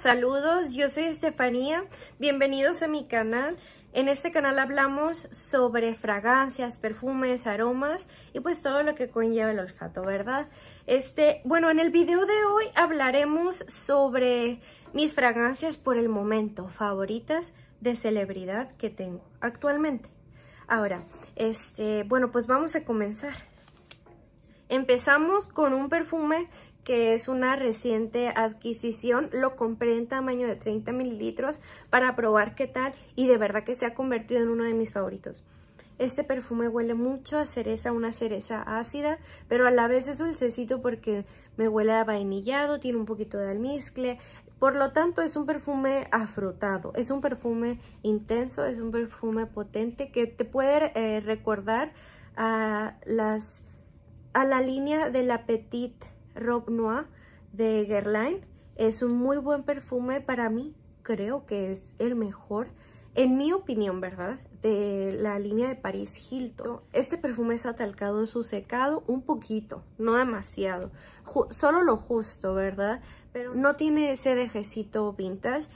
saludos, yo soy Estefanía, bienvenidos a mi canal. En este canal hablamos sobre fragancias, perfumes, aromas y pues todo lo que conlleva el olfato, ¿verdad? Este, bueno, en el video de hoy hablaremos sobre mis fragancias por el momento favoritas de celebridad que tengo actualmente. Ahora, este, bueno, pues vamos a comenzar. Empezamos con un perfume que es una reciente adquisición. Lo compré en tamaño de 30 mililitros para probar qué tal y de verdad que se ha convertido en uno de mis favoritos. Este perfume huele mucho a cereza, una cereza ácida, pero a la vez es dulcecito porque me huele a vainillado, tiene un poquito de almizcle. Por lo tanto, es un perfume afrutado, es un perfume intenso, es un perfume potente que te puede eh, recordar a, las, a la línea del la Rob Noir de Guerlain. Es un muy buen perfume para mí, creo que es el mejor, en mi opinión, ¿verdad? De la línea de Paris Hilton. Este perfume es atalcado en su secado un poquito, no demasiado, solo lo justo, ¿verdad? Pero no tiene ese dejecito vintage.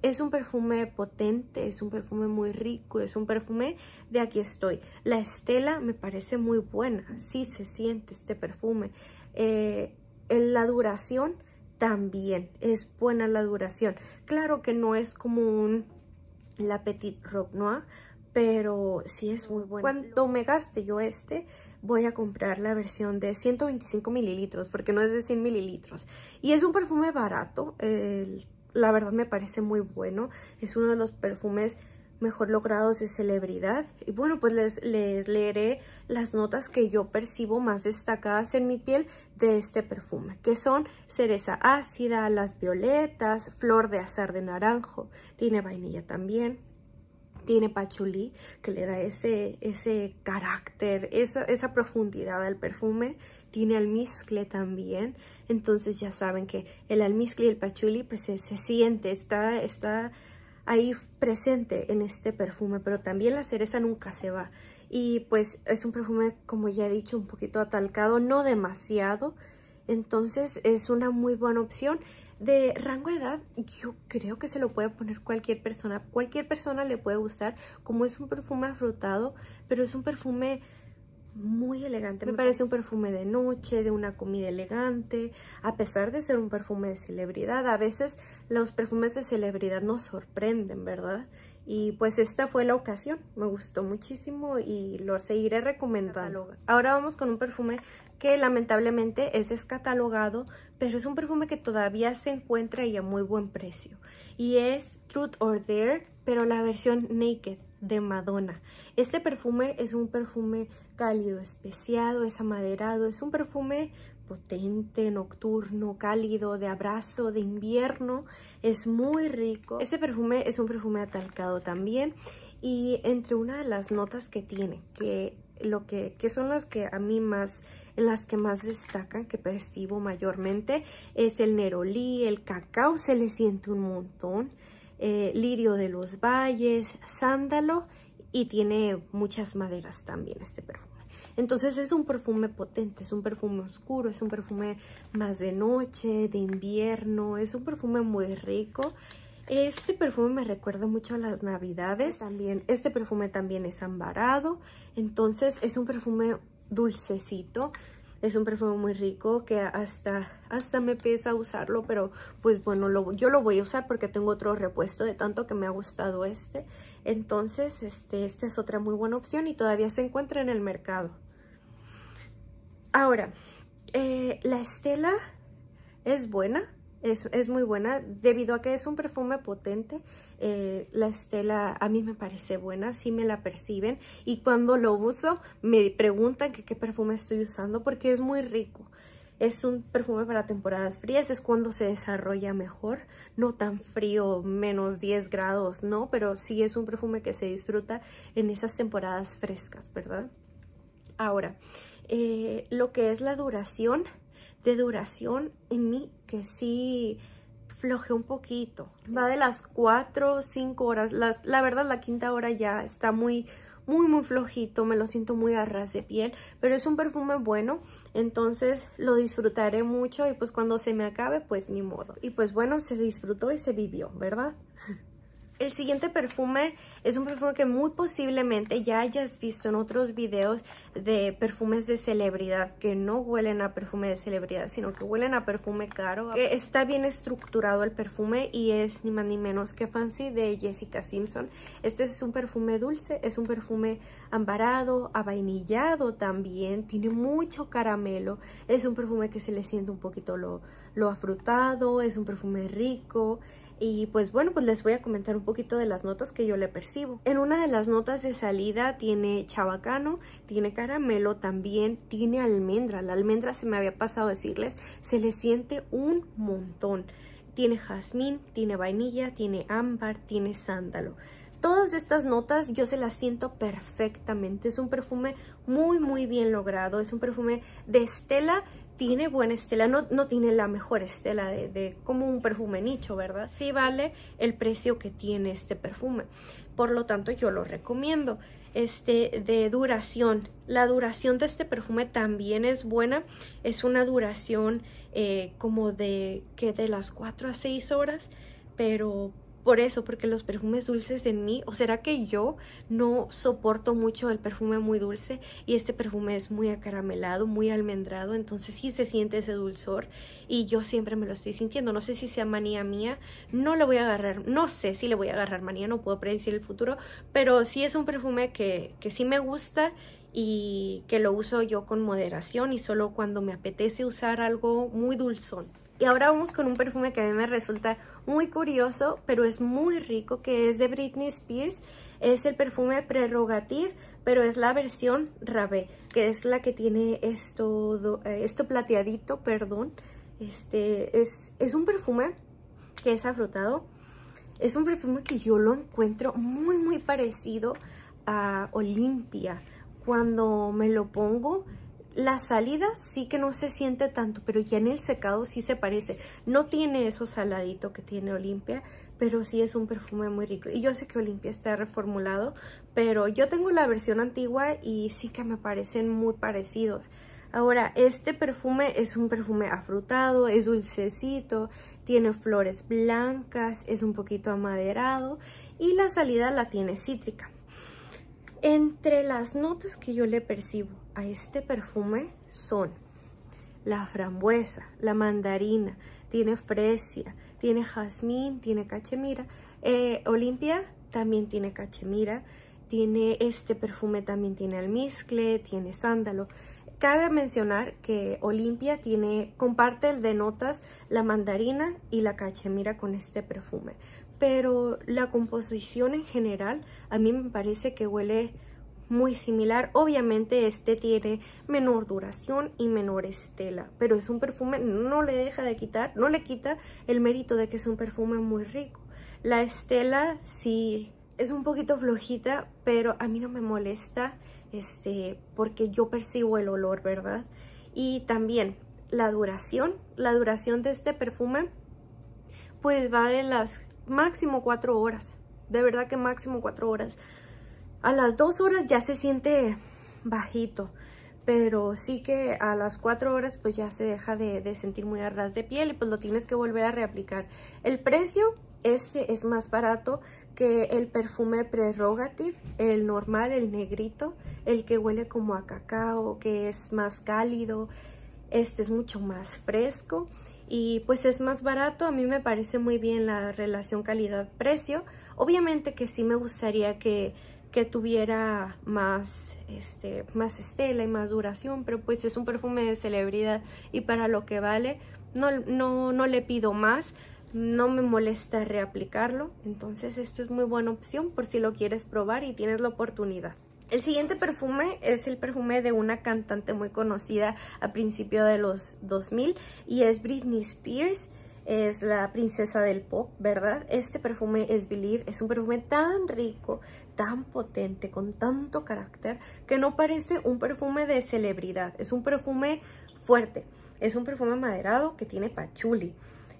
Es un perfume potente, es un perfume muy rico, es un perfume de aquí estoy. La estela me parece muy buena, sí se siente este perfume. Eh, la duración también es buena la duración. Claro que no es como un La Petite Robe Noir, pero sí es muy bueno. Cuando me gaste yo este, voy a comprar la versión de 125 mililitros, porque no es de 100 mililitros. Y es un perfume barato, la verdad me parece muy bueno. Es uno de los perfumes mejor logrados de celebridad. Y bueno, pues les, les leeré las notas que yo percibo más destacadas en mi piel de este perfume, que son cereza ácida, las violetas, flor de azar de naranjo, tiene vainilla también, tiene pachulí, que le da ese, ese carácter, esa, esa profundidad al perfume. Tiene almizcle también. Entonces ya saben que el almizcle y el pachulí pues se, se siente, está, está ahí presente en este perfume, pero también la cereza nunca se va. Y pues es un perfume, como ya he dicho, un poquito atalcado, no demasiado. Entonces es una muy buena opción. De rango de edad, yo creo que se lo puede poner cualquier persona. Cualquier persona le puede gustar, como es un perfume afrutado, pero es un perfume muy elegante. Me parece un perfume de noche, de una comida elegante, a pesar de ser un perfume de celebridad. A veces los perfumes de celebridad nos sorprenden, ¿verdad? Y pues esta fue la ocasión, me gustó muchísimo y lo seguiré recomendando. Ahora vamos con un perfume que lamentablemente es descatalogado, pero es un perfume que todavía se encuentra y a muy buen precio. Y es Truth or Dare pero la versión Naked de Madonna. Este perfume es un perfume cálido, especiado, es amaderado, es un perfume potente, nocturno, cálido, de abrazo, de invierno, es muy rico. Este perfume es un perfume atalcado también y entre una de las notas que tiene, que lo que, que son las que a mí más en las que más destacan, que percibo mayormente, es el Neroli, el cacao se le siente un montón, eh, lirio de los valles, sándalo y tiene muchas maderas también este perfume. Entonces es un perfume potente, es un perfume oscuro, es un perfume más de noche, de invierno, es un perfume muy rico. Este perfume me recuerda mucho a las navidades. También, este perfume también es ambarado. Entonces es un perfume dulcecito. Es un perfume muy rico que hasta, hasta me pesa usarlo, pero pues bueno, yo lo voy a usar porque tengo otro repuesto de tanto que me ha gustado este. Entonces, este, esta es otra muy buena opción y todavía se encuentra en el mercado. Ahora, eh, la estela es buena, es, muy buena debido a que es un perfume potente. Eh, la estela a mí me parece buena, sí me la perciben y cuando lo uso me preguntan qué perfume estoy usando porque es muy rico. Es un perfume para temporadas frías, es cuando se desarrolla mejor, no tan frío, menos 10 grados, no, pero sí es un perfume que se disfruta en esas temporadas frescas, ¿verdad? Ahora, eh, lo que es la duración, de duración en mí que sí floje un poquito. Va de las 4, 5 horas. Las, la verdad, la quinta hora ya está muy, muy, muy flojito. Me lo siento muy a ras de piel. Pero es un perfume bueno. Entonces lo disfrutaré mucho. Y pues cuando se me acabe, pues ni modo. Y pues bueno, se disfrutó y se vivió, ¿verdad? El siguiente perfume es un perfume que muy posiblemente ya hayas visto en otros videos de perfumes de celebridad que no huelen a perfume de celebridad, sino que huelen a perfume caro. Está bien estructurado el perfume y es ni más ni menos que Fancy de Jessica Simpson. Este es un perfume dulce, es un perfume ambarado, avainillado también, tiene mucho caramelo. Es un perfume que se le siente un poquito lo, lo afrutado, es un perfume rico. Y pues bueno, pues les voy a comentar un poquito de las notas que yo le percibo. En una de las notas de salida tiene chabacano, tiene caramelo también, tiene almendra. La almendra se me había pasado decirles, se le siente un montón. Tiene jazmín, tiene vainilla, tiene ámbar, tiene sándalo. Todas estas notas yo se las siento perfectamente. Es un perfume muy, muy bien logrado. Es un perfume de estela. Tiene buena estela. No, no tiene la mejor estela de, como un perfume nicho, ¿verdad? Sí vale el precio que tiene este perfume. Por lo tanto, yo lo recomiendo este, de duración. La duración de este perfume también es buena. Es una duración eh, como de que de las 4 a 6 horas, pero por eso, porque los perfumes dulces en mí, o será que yo no soporto mucho el perfume muy dulce y este perfume es muy acaramelado, muy almendrado, entonces sí se siente ese dulzor y yo siempre me lo estoy sintiendo. No sé si sea manía mía, no le voy a agarrar, no sé si le voy a agarrar manía, no puedo predecir el futuro, pero sí es un perfume que, que sí me gusta y que lo uso yo con moderación y solo cuando me apetece usar algo muy dulzón. Y ahora vamos con un perfume que a mí me resulta muy curioso, pero es muy rico, que es de Britney Spears. Es el perfume Prerogative, pero es la versión Rabé, que es la que tiene esto, eh, esto plateadito, perdón. Este es, es un perfume que es afrutado. Es un perfume que yo lo encuentro muy, muy parecido a Olimpia. Cuando me lo pongo, la salida sí que no se siente tanto, pero ya en el secado sí se parece. No tiene eso saladito que tiene Olimpia, pero sí es un perfume muy rico. Y yo sé que Olimpia está reformulado, pero yo tengo la versión antigua y sí que me parecen muy parecidos. Ahora, este perfume es un perfume afrutado, es dulcecito, tiene flores blancas, es un poquito amaderado y la salida la tiene cítrica. Entre las notas que yo le percibo a este perfume son la frambuesa, la mandarina, tiene fresia, tiene jazmín, tiene cachemira. Eh, Olimpia también tiene cachemira, tiene este perfume también tiene almizcle, tiene sándalo. Cabe mencionar que Olimpia tiene, comparte de notas la mandarina y la cachemira con este perfume pero la composición en general a mí me parece que huele muy similar. Obviamente este tiene menor duración y menor estela, pero es un perfume, no le deja de quitar, no le quita el mérito de que es un perfume muy rico. La estela sí es un poquito flojita, pero a mí no me molesta este, porque yo percibo el olor, ¿verdad? Y también la duración, la duración de este perfume pues va de las máximo cuatro horas. De verdad que máximo cuatro horas. A las dos horas ya se siente bajito. Pero sí que a las cuatro horas pues ya se deja de, sentir muy a ras de piel y pues lo tienes que volver a reaplicar. El precio este es más barato que el perfume Prerogative, el normal, el negrito, el que huele como a cacao, que es más cálido. Este es mucho más fresco y pues es más barato. A mí me parece muy bien la relación calidad-precio. Obviamente que sí me gustaría que, que tuviera más, este, más estela y más duración, pero pues es un perfume de celebridad y para lo que vale no, no, no le pido más. No me molesta reaplicarlo, entonces esta es muy buena opción por si lo quieres probar y tienes la oportunidad. El siguiente perfume es el perfume de una cantante muy conocida a principios de los 2000 y es Britney Spears es la princesa del pop, ¿verdad? Este perfume es Believe, es un perfume tan rico, tan potente, con tanto carácter, que no parece un perfume de celebridad, es un perfume fuerte, es un perfume maderado que tiene patchouli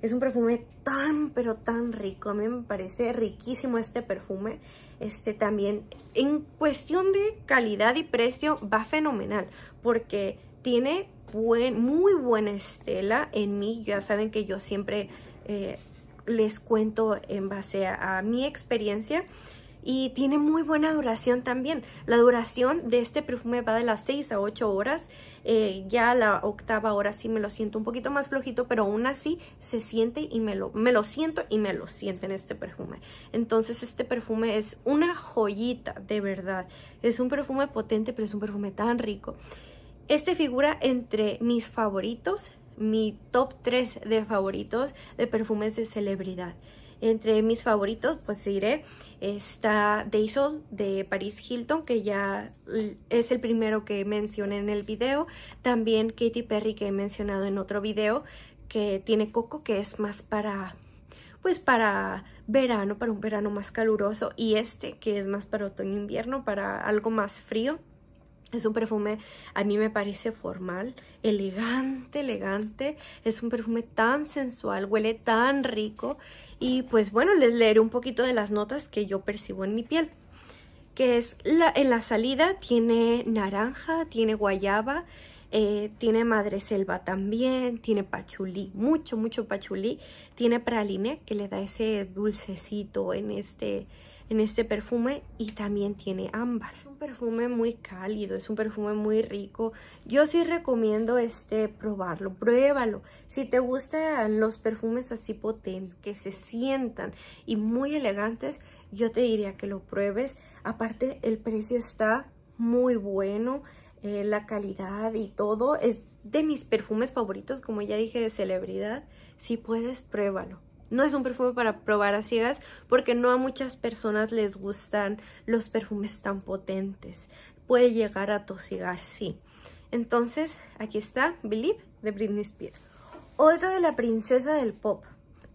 es un perfume tan, pero tan rico. A mí me parece riquísimo este perfume. Este también, en cuestión de calidad y precio, va fenomenal. Porque tiene muy buena estela en mí. Ya saben que yo siempre eh, les cuento en base a mi experiencia y tiene muy buena duración también. La duración de este perfume va de las 6 a 8 horas. Eh, ya la octava hora sí me lo siento un poquito más flojito, pero aún así se siente y me lo, me lo siento y me lo en este perfume. Entonces este perfume es una joyita, de verdad. Es un perfume potente, pero es un perfume tan rico. Este figura entre mis favoritos, mi top 3 de favoritos de perfumes de celebridad. Entre mis favoritos, pues diré, está Daisel de Paris Hilton, que ya es el primero que mencioné en el video. También Katy Perry, que he mencionado en otro video, que tiene Coco, que es más para pues para verano, para un verano más caluroso y este que es más para otoño-invierno, para algo más frío. Es un perfume, a mí me parece formal, elegante, elegante. Es un perfume tan sensual, huele tan rico y pues bueno, les leeré un poquito de las notas que yo percibo en mi piel. Que es la, en la salida tiene naranja, tiene guayaba, eh, tiene madre selva también, tiene pachulí, mucho, mucho pachulí, tiene praline que le da ese dulcecito en este, en este perfume y también tiene ámbar. Es un perfume muy cálido, es un perfume muy rico. Yo sí recomiendo este probarlo, pruébalo. Si te gustan los perfumes así potentes, que se sientan y muy elegantes, yo te diría que lo pruebes. Aparte el precio está muy bueno, eh, la calidad y todo es de mis perfumes favoritos, como ya dije, de celebridad. Si puedes, pruébalo no es un perfume para probar a ciegas porque no a muchas personas les gustan los perfumes tan potentes. Puede llegar a tosigar, sí. Entonces, aquí está Believe de Britney Spears. Otro de la princesa del pop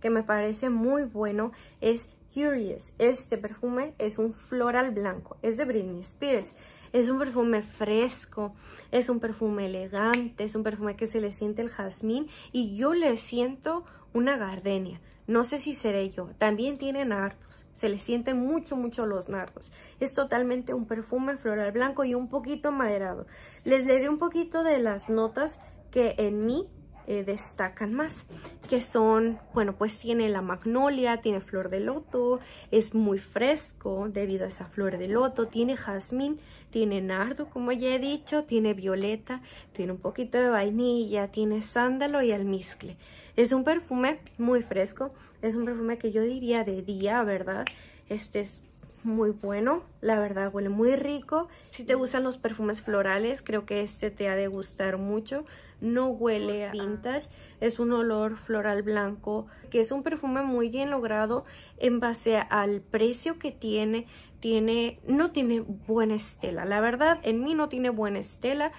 que me parece muy bueno es Curious. Este perfume es un floral blanco, es de Britney Spears. Es un perfume fresco, es un perfume elegante, es un perfume que se le siente el jazmín y yo le siento una gardenia. No sé si seré yo. También tiene nardos. Se le sienten mucho, mucho los nardos. Es totalmente un perfume floral blanco y un poquito maderado. Les leeré un poquito de las notas que en mí eh, destacan más, que son, bueno, pues tiene la magnolia, tiene flor de loto, es muy fresco debido a esa flor de loto, tiene jazmín, tiene nardo, como ya he dicho, tiene violeta, tiene un poquito de vainilla, tiene sándalo y almizcle. Es un perfume muy fresco, es un perfume que yo diría de día, ¿verdad? Este es muy bueno, la verdad huele muy rico. Si te gustan los perfumes florales, creo que este te ha de gustar mucho. No huele a vintage, es un olor floral blanco, que es un perfume muy bien logrado en base al precio que tiene. Tiene, no tiene buena estela, la verdad en mí no tiene buena estela,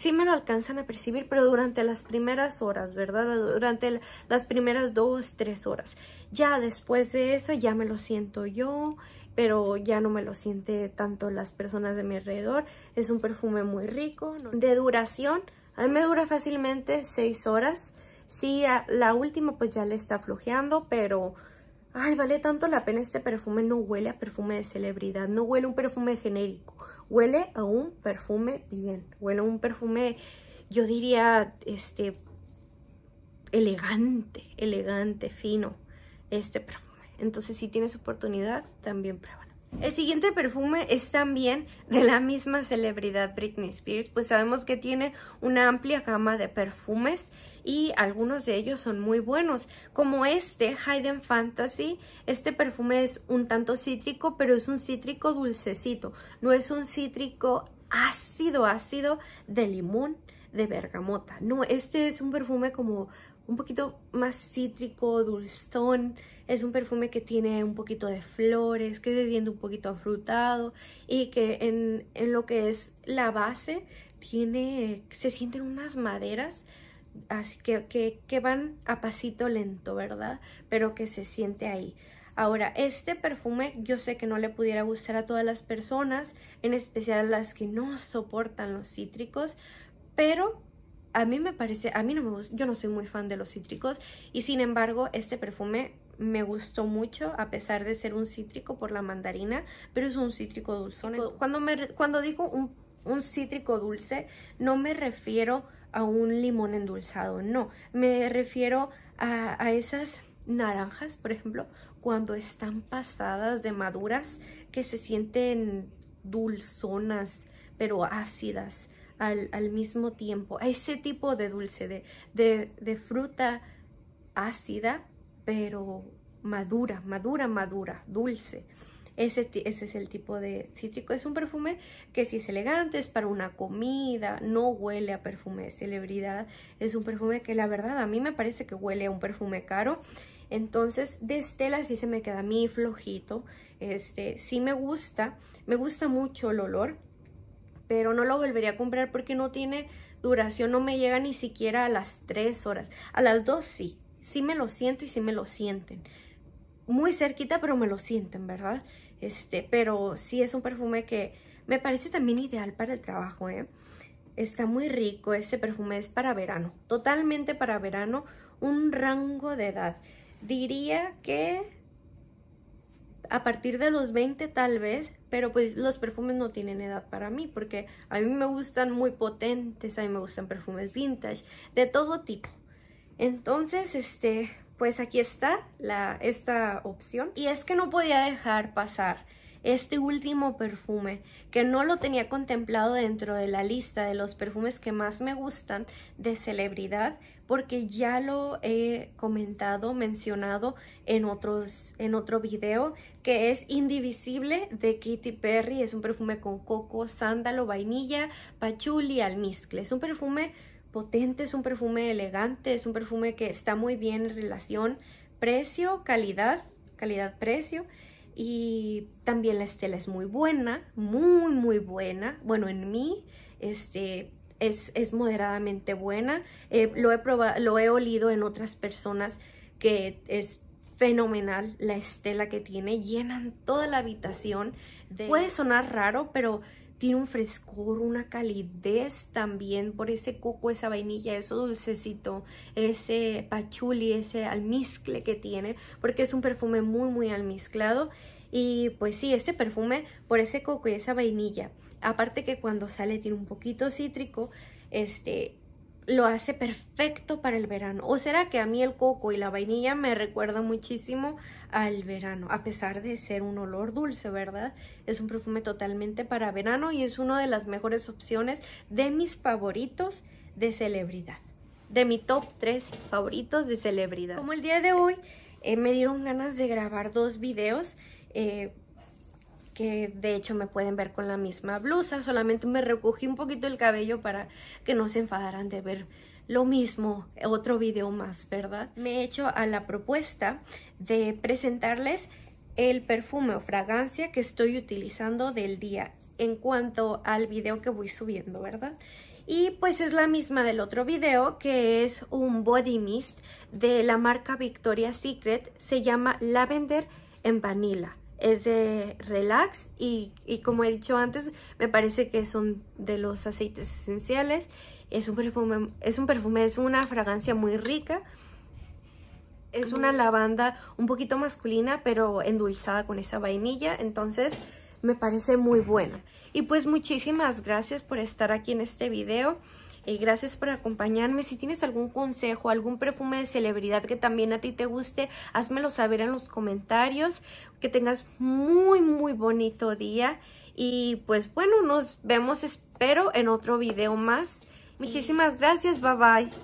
sí me lo alcanzan a percibir, pero durante las primeras horas, ¿verdad? Durante las primeras dos, tres horas. Ya después de eso ya me lo siento yo, pero ya no me lo siente tanto las personas de mi alrededor. Es un perfume muy rico, de duración. A mí me dura fácilmente seis horas. Sí, la última pues ya le está flojeando, pero... Ay, vale tanto la pena este perfume. No huele a perfume de celebridad, no huele a un perfume genérico. Huele a un perfume bien, huele a un perfume, yo diría, este, elegante, elegante, fino, este perfume. Entonces si tienes oportunidad, también pruébalo. El siguiente perfume es también de la misma celebridad Britney Spears, pues sabemos que tiene una amplia gama de perfumes y algunos de ellos son muy buenos, como este Hayden Fantasy. Este perfume es un tanto cítrico, pero es un cítrico dulcecito, no es un cítrico ácido ácido de limón de bergamota. No, este es un perfume como un poquito más cítrico, dulzón. Es un perfume que tiene un poquito de flores, que se siente un poquito afrutado y que en, lo que es la base tiene, se sienten unas maderas así que, que, que van a pasito lento, ¿verdad? Pero que se siente ahí. Ahora, este perfume yo sé que no le pudiera gustar a todas las personas, en especial a las que no soportan los cítricos, pero a mí me parece, a mí no me gusta, yo no soy muy fan de los cítricos y sin embargo este perfume me gustó mucho a pesar de ser un cítrico por la mandarina, pero es un cítrico dulzón. Cuando, digo un, cítrico dulce, no me refiero a un limón endulzado, no, me refiero a esas naranjas, por ejemplo, cuando están pasadas de maduras, que se sienten dulzonas, pero ácidas al, mismo tiempo. Ese tipo de dulce, de, fruta ácida, pero madura, madura, madura, dulce. Ese, ese, es el tipo de cítrico. Es un perfume que si es elegante, es para una comida, no huele a perfume de celebridad. Es un perfume que la verdad a mí me parece que huele a un perfume caro. Entonces de Estela sí se me queda a flojito. Este, sí me gusta, me gusta mucho el olor pero no lo volvería a comprar porque no tiene duración, no me llega ni siquiera a las 3 horas. A las 2 sí, sí me lo siento y sí me lo sienten. Muy cerquita, pero me lo sienten, ¿verdad? Este, pero sí es un perfume que me parece también ideal para el trabajo, ¿eh? Está muy rico ese perfume, es para verano, totalmente para verano, un rango de edad. Diría que a partir de los 20 tal vez, pero pues los perfumes no tienen edad para mí porque a mí me gustan muy potentes, a mí me gustan perfumes vintage, de todo tipo. Entonces, este, pues aquí está la, esta opción y es que no podía dejar pasar este último perfume que no lo tenía contemplado dentro de la lista de los perfumes que más me gustan de celebridad porque ya lo he comentado, mencionado en, otros, en otro video que es Indivisible de Katy Perry. Es un perfume con coco, sándalo, vainilla, pachuli, almizcle. Es un perfume potente, es un perfume elegante, es un perfume que está muy bien en relación precio y también la estela es muy buena, muy, muy buena. Bueno, en mí, este, es, moderadamente buena. Eh, lo, he probado, lo he olido en otras personas que es fenomenal la estela que tiene. Llenan toda la habitación. Puede sonar raro, pero tiene un frescor, una calidez también por ese coco, esa vainilla, eso dulcecito, ese pachuli, ese almizcle que tiene, porque es un perfume muy, muy almizclado. Y pues sí, este perfume por ese coco y esa vainilla. Aparte que cuando sale tiene un poquito cítrico, este, lo hace perfecto para el verano. ¿O será que a mí el coco y la vainilla me recuerda muchísimo al verano? A pesar de ser un olor dulce, ¿verdad? Es un perfume totalmente para verano y es una de las mejores opciones de mis favoritos de celebridad. De mi top 3 favoritos de celebridad. Como el día de hoy eh, me dieron ganas de grabar dos videos. Eh, que de hecho me pueden ver con la misma blusa, solamente me recogí un poquito el cabello para que no se enfadaran de ver lo mismo, otro video más, ¿verdad? Me he hecho a la propuesta de presentarles el perfume o fragancia que estoy utilizando del día en cuanto al video que voy subiendo, ¿verdad? Y pues es la misma del otro video que es un body mist de la marca Victoria's Secret, se llama Lavender en Vanilla es de relax y, como he dicho antes me parece que son de los aceites esenciales es un perfume es un perfume es una fragancia muy rica es una lavanda un poquito masculina pero endulzada con esa vainilla entonces me parece muy buena y pues muchísimas gracias por estar aquí en este video y eh, gracias por acompañarme. Si tienes algún consejo, algún perfume de celebridad que también a ti te guste, házmelo saber en los comentarios. Que tengas muy, muy bonito día. Y pues bueno, nos vemos espero en otro video más. Muchísimas gracias. Bye bye.